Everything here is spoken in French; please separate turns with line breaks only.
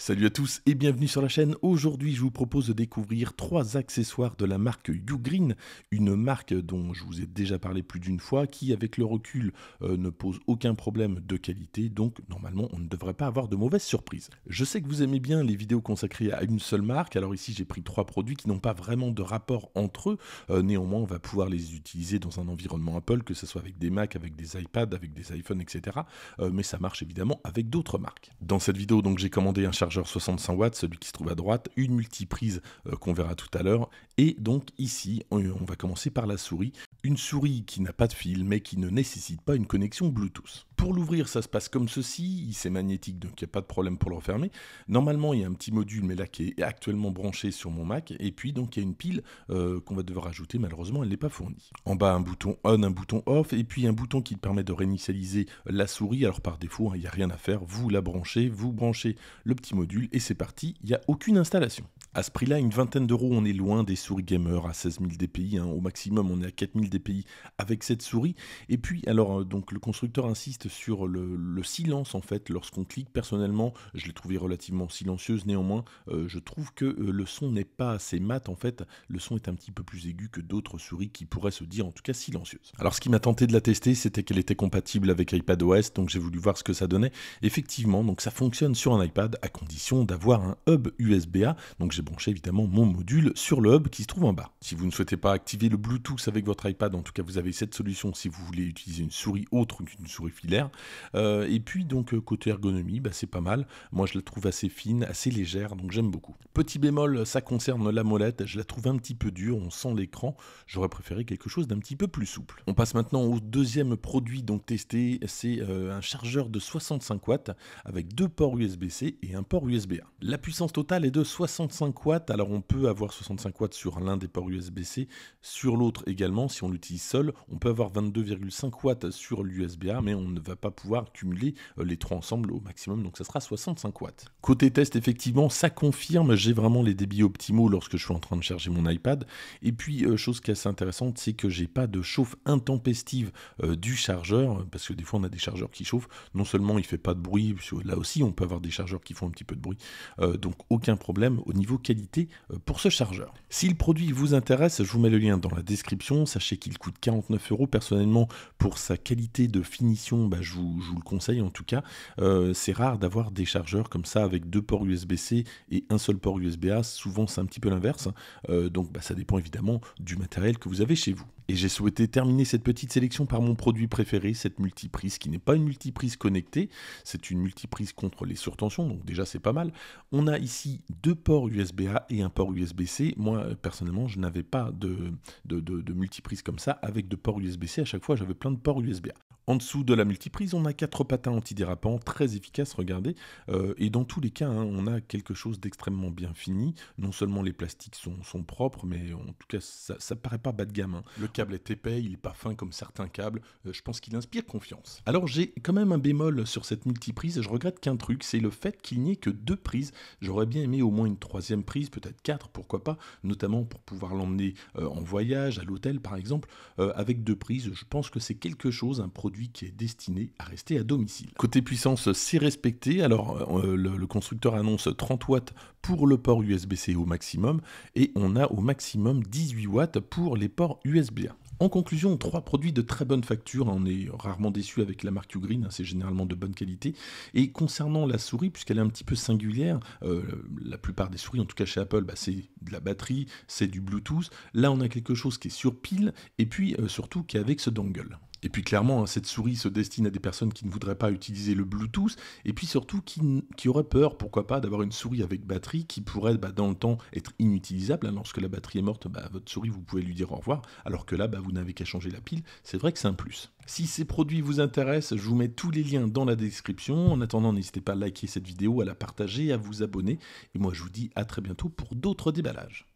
Salut à tous et bienvenue sur la chaîne. Aujourd'hui, je vous propose de découvrir trois accessoires de la marque Ugreen, une marque dont je vous ai déjà parlé plus d'une fois, qui avec le recul euh, ne pose aucun problème de qualité, donc normalement on ne devrait pas avoir de mauvaises surprises. Je sais que vous aimez bien les vidéos consacrées à une seule marque, alors ici j'ai pris trois produits qui n'ont pas vraiment de rapport entre eux, euh, néanmoins on va pouvoir les utiliser dans un environnement Apple, que ce soit avec des Mac, avec des iPads, avec des iPhones, etc. Euh, mais ça marche évidemment avec d'autres marques. Dans cette vidéo, donc j'ai commandé un chargeur chargeur 65 watts, celui qui se trouve à droite, une multiprise euh, qu'on verra tout à l'heure, et donc ici, on va commencer par la souris, une souris qui n'a pas de fil mais qui ne nécessite pas une connexion Bluetooth. Pour l'ouvrir, ça se passe comme ceci, c'est magnétique, donc il n'y a pas de problème pour le refermer. Normalement, il y a un petit module, mais là, qui est actuellement branché sur mon Mac, et puis donc il y a une pile euh, qu'on va devoir ajouter, malheureusement, elle n'est pas fournie. En bas, un bouton on, un bouton off, et puis un bouton qui permet de réinitialiser la souris, alors par défaut, hein, il n'y a rien à faire, vous la branchez, vous branchez le petit module, et c'est parti, il n'y a aucune installation. À ce prix-là, une vingtaine d'euros, on est loin des souris gamers à 16 000 DPI. Au maximum, on est à 4 000 DPI avec cette souris. Et puis, alors, euh, donc, le constructeur insiste sur le, silence, en fait, lorsqu'on clique. Personnellement, je l'ai trouvée relativement silencieuse. Néanmoins, euh, je trouve que euh, le son n'est pas assez mat. En fait, le son est un petit peu plus aigu que d'autres souris qui pourraient se dire, en tout cas, silencieuses. Alors, ce qui m'a tenté de la tester, c'était qu'elle était compatible avec iPadOS. Donc, j'ai voulu voir ce que ça donnait. Effectivement, donc, ça fonctionne sur un iPad à condition d'avoir un hub USB-A. Donc, j'ai branché évidemment mon module sur le hub qui se trouve en bas. Si vous ne souhaitez pas activer le Bluetooth avec votre iPad, en tout cas vous avez cette solution si vous voulez utiliser une souris autre qu'une souris filaire. Euh, et puis donc euh, côté ergonomie, bah, c'est pas mal. Moi je la trouve assez fine, assez légère, donc j'aime beaucoup. Petit bémol, ça concerne la molette, je la trouve un petit peu dure, on sent l'écran. J'aurais préféré quelque chose d'un petit peu plus souple. On passe maintenant au deuxième produit donc testé, c'est euh, un chargeur de 65 watts avec deux ports USB-C et un port USB-A. La puissance totale est de 65 watts, alors on peut avoir 65 watts sur l'un des ports USB-C, sur l'autre également, si on l'utilise seul, on peut avoir 22,5 watts sur l'USB-A, mais on ne va pas pouvoir cumuler euh, les trois ensemble au maximum, donc ça sera 65 watts. Côté test, effectivement, ça confirme, j'ai vraiment les débits optimaux lorsque je suis en train de charger mon iPad, et puis euh, chose qui est assez intéressante, c'est que j'ai pas de chauffe intempestive euh, du chargeur, parce que des fois on a des chargeurs qui chauffent, non seulement il fait pas de bruit, là aussi on peut avoir des chargeurs qui font un petit peu de bruit, donc aucun problème au niveau qualité euh, pour ce chargeur. Si le produit vous intéresse, je vous mets le lien dans la description. Sachez qu'il coûte 49 euros. Personnellement, pour sa qualité de finition, bah, je, vous, le conseille en tout cas. Euh, c'est rare d'avoir des chargeurs comme ça avec deux ports USB-C et un seul port USB-A. Souvent, c'est un petit peu l'inverse. Euh, donc, bah, ça dépend évidemment du matériel que vous avez chez vous. Et j'ai souhaité terminer cette petite sélection par mon produit préféré, cette multiprise qui n'est pas une multiprise connectée, c'est une multiprise contre les surtensions, donc déjà c'est pas mal. On a ici deux ports USB-A et un port USB-C. Moi euh, personnellement, je n'avais pas de, de multiprise comme ça avec deux ports USB-C. À chaque fois, j'avais plein de ports USB-A. En dessous de la multiprise, on a quatre patins antidérapants très efficaces, regardez. Euh, et dans tous les cas, hein, on a quelque chose d'extrêmement bien fini. Non seulement les plastiques sont, propres, mais en tout cas, ça ne paraît pas bas de gamme. Hein. Le câble est épais, il n'est pas fin comme certains câbles. Euh, je pense qu'il inspire confiance. Alors j'ai quand même un bémol sur cette multiprise. Je regrette qu'un truc, c'est le fait qu'il n'y ait que deux prises. J'aurais bien aimé au moins une troisième prise, peut-être quatre, pourquoi pas, notamment pour pouvoir l'emmener euh, en voyage, à l'hôtel par exemple. avec deux prises, je pense que c'est quelque chose, un produit qui est destiné à rester à domicile. Côté puissance, c'est respecté. Alors, euh, le, constructeur annonce 30 watts pour le port USB-C au maximum et on a au maximum 18 watts pour les ports USB-A. En conclusion, trois produits de très bonne facture. On est rarement déçu avec la marque Ugreen, hein, c'est généralement de bonne qualité. Et concernant la souris, puisqu'elle est un petit peu singulière, euh, la plupart des souris, en tout cas chez Apple, bah, c'est de la batterie, c'est du Bluetooth. Là, on a quelque chose qui est sur pile et puis euh, surtout qui est avec ce dongle. Et puis clairement, hein, cette souris se destine à des personnes qui ne voudraient pas utiliser le Bluetooth, et puis surtout qui, qui auraient peur, pourquoi pas, d'avoir une souris avec batterie qui pourrait, bah, dans le temps, être inutilisable. Hein. lorsque la batterie est morte, bah, votre souris, vous pouvez lui dire au revoir, alors que là, bah, vous n'avez qu'à changer la pile. C'est vrai que c'est un plus. Si ces produits vous intéressent, je vous mets tous les liens dans la description. En attendant, n'hésitez pas à liker cette vidéo, à la partager, à vous abonner. Et moi, je vous dis à très bientôt pour d'autres déballages.